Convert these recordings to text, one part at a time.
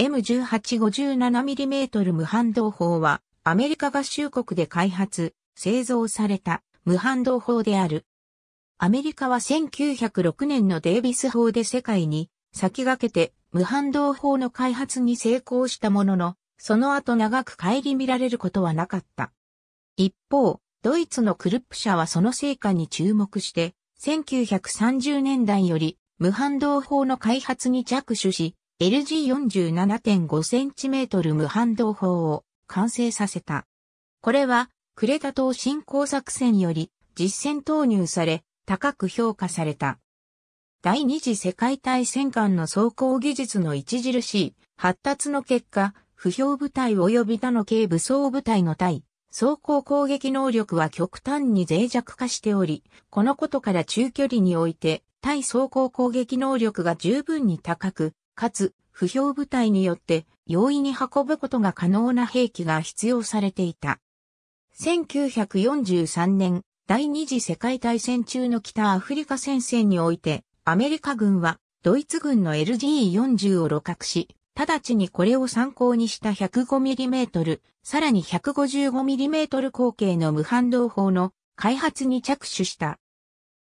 M1857mm 無反動砲は、アメリカ合衆国で開発、製造された無反動砲である。アメリカは1906年のデービス法で世界に先駆けて無反動砲の開発に成功したものの、その後長く帰り見られることはなかった。一方、ドイツのクルップ社はその成果に注目して、1930年代より無反動砲の開発に着手し、LG47.5cm 無反動砲を完成させた。これは、クレタ島侵攻作戦より実戦投入され、高く評価された。第二次世界大戦間の装甲技術の著しい発達の結果、不評部隊及び他の軽武装部隊の対、装甲攻撃能力は極端に脆弱化しており、このことから中距離において、対装甲攻撃能力が十分に高く、かつ、不評部隊によって容易に運ぶことが可能な兵器が必要されていた。1943年、第二次世界大戦中の北アフリカ戦線において、アメリカ軍はドイツ軍の LGE40 を露獲し、直ちにこれを参考にした 105mm、さらに 155mm 口径の無反動砲の開発に着手した。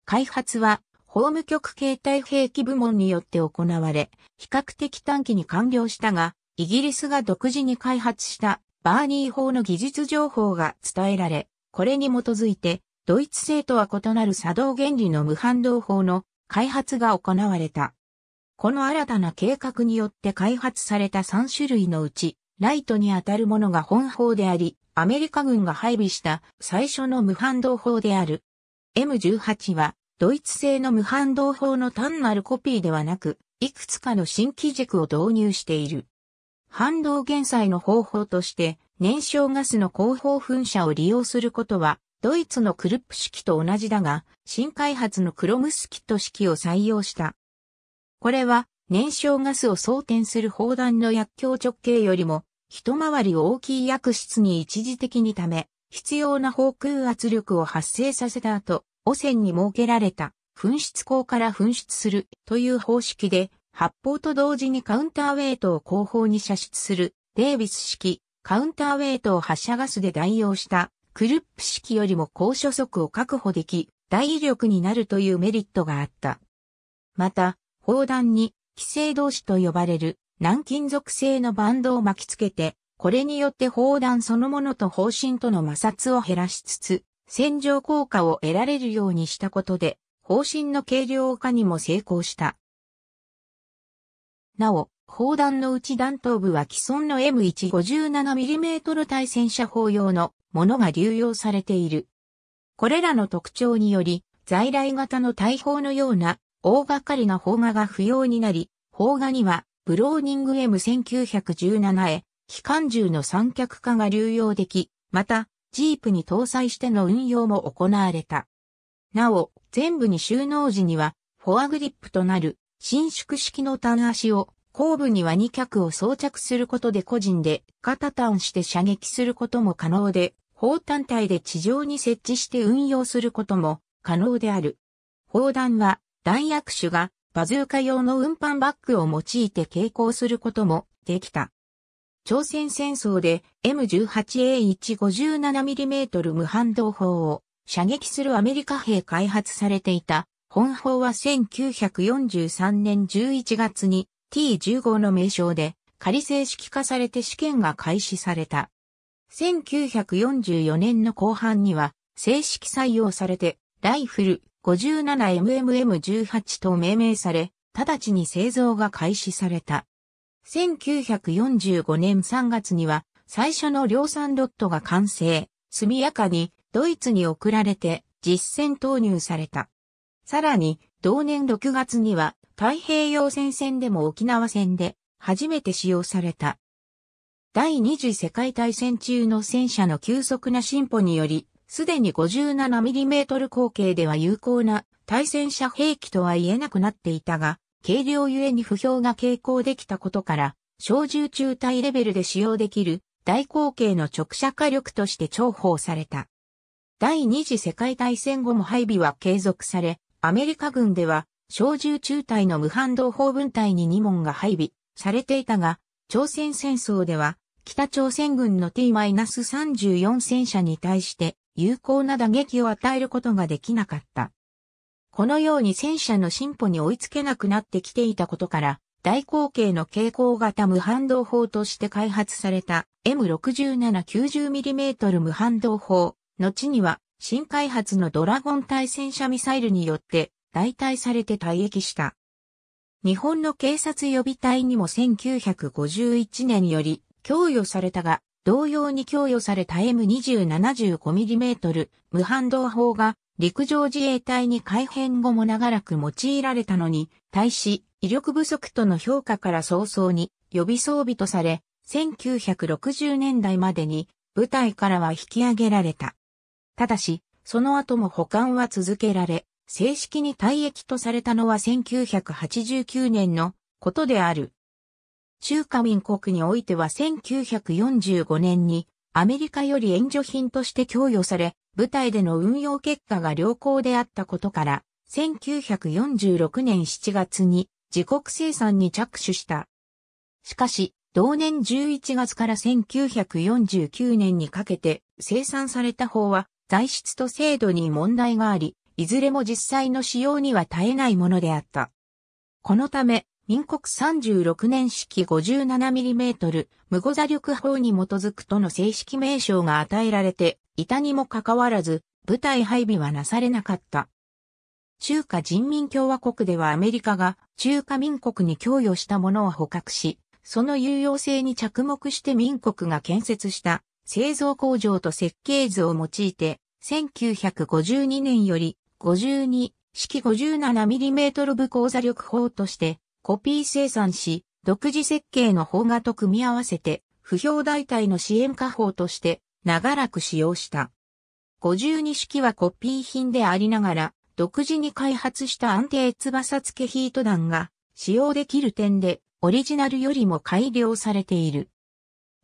開発は法務局携帯兵器部門によって行われ、比較的短期に完了したが、イギリスが独自に開発したバーニー法の技術情報が伝えられ、これに基づいて、ドイツ製とは異なる作動原理の無反動法の開発が行われた。この新たな計画によって開発された3種類のうち、ライトに当たるものが本法であり、アメリカ軍が配備した最初の無反動法である。M18 はドイツ製の無反動法の単なるコピーではなく、いくつかの新機軸を導入している。反動減災の方法として、燃焼ガスの後方噴射を利用することは、ドイツのクルップ式と同じだが、新開発のクロムスキット式を採用した。これは、燃焼ガスを装填する砲弾の薬莢直径よりも、一回り大きい薬室に一時的にため、必要な砲空圧力を発生させた後、汚染に設けられた噴出口から噴出するという方式で、発砲と同時にカウンターウェイトを後方に射出するデービス式カウンターウェイトを発射ガスで代用したクルップ式よりも高所速を確保でき、大威力になるというメリットがあった。また、砲弾に規制同士と呼ばれる軟金属製のバンドを巻きつけて、これによって砲弾そのものと砲身との摩擦を減らしつつ、戦場効果を得られるようにしたことで、方針の軽量化にも成功した。なお、砲弾のうち弾頭部は既存の M157mm 対戦車砲用のものが流用されている。これらの特徴により、在来型の大砲のような大掛かりな砲画が不要になり、砲画にはブローニング M1917 へ機関銃の三脚化が流用でき、またジープに搭載しての運用も行われた。なお、全部に収納時には、フォアグリップとなる、伸縮式の端足を、後部には2脚を装着することで個人で、肩タンして射撃することも可能で、砲単体で地上に設置して運用することも可能である。砲弾は、弾薬種がバズーカ用の運搬バッグを用いて携行することもできた。朝鮮戦争で M18A157mm 無反動砲を射撃するアメリカ兵開発されていた。本砲は1943年11月に T15 の名称で仮正式化されて試験が開始された。1944年の後半には正式採用されてライフル 57MMM18 と命名され、直ちに製造が開始された。1945年3月には最初の量産ロットが完成、速やかにドイツに送られて実戦投入された。さらに同年6月には太平洋戦線でも沖縄戦で初めて使用された。第二次世界大戦中の戦車の急速な進歩により、すでに 57mm 口径では有効な対戦車兵器とは言えなくなっていたが、軽量ゆえに不評が傾向できたことから、小銃中隊レベルで使用できる大口径の直射火力として重宝された。第二次世界大戦後も配備は継続され、アメリカ軍では小銃中隊の無反動砲分隊に2門が配備されていたが、朝鮮戦争では北朝鮮軍の T-34 戦車に対して有効な打撃を与えることができなかった。このように戦車の進歩に追いつけなくなってきていたことから、大口径の蛍光型無反動砲として開発された M6790mm 無反動砲、後には新開発のドラゴン対戦車ミサイルによって代替されて退役した。日本の警察予備隊にも1951年より供与されたが、同様に供与された M2075mm 無反動砲が陸上自衛隊に改編後も長らく用いられたのに、対し、威力不足との評価から早々に予備装備とされ、1960年代までに部隊からは引き上げられた。ただし、その後も保管は続けられ、正式に退役とされたのは1989年のことである。中華民国においては1945年にアメリカより援助品として供与され、舞台での運用結果が良好であったことから、1946年7月に自国生産に着手した。しかし、同年11月から1949年にかけて生産された法は材質と精度に問題があり、いずれも実際の使用には耐えないものであった。このため、民国36年式 57mm 無誤座力法に基づくとの正式名称が与えられて、いたにもかかわらず、部隊配備はなされなかった。中華人民共和国ではアメリカが中華民国に供与したものを捕獲し、その有用性に着目して民国が建設した製造工場と設計図を用いて、1952年より52式 57mm 部講座力法としてコピー生産し、独自設計の方画と組み合わせて、不評代替の支援加法として長らく使用した。52式はコピー品でありながら、独自に開発した安定翼付けヒート弾が使用できる点で、オリジナルよりも改良されている。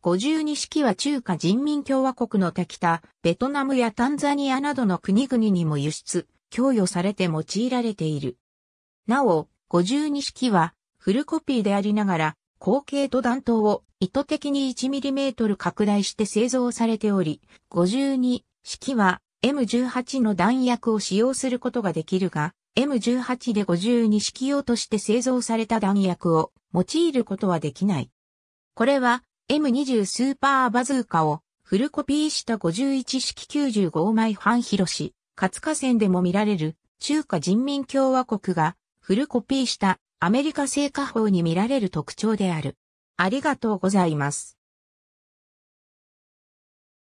52式は中華人民共和国の敵他、ベトナムやタンザニアなどの国々にも輸出、供与されて用いられている。なお、52式はフルコピーでありながら、後継と弾頭を意図的に 1mm 拡大して製造されており、52式は M18 の弾薬を使用することができるが、M18 で52式用として製造された弾薬を用いることはできない。これは M20 スーパーバズーカをフルコピーした51式95枚半広し、勝河線でも見られる中華人民共和国がフルコピーしたアメリカ製火法に見られる特徴である。ありがとうございます。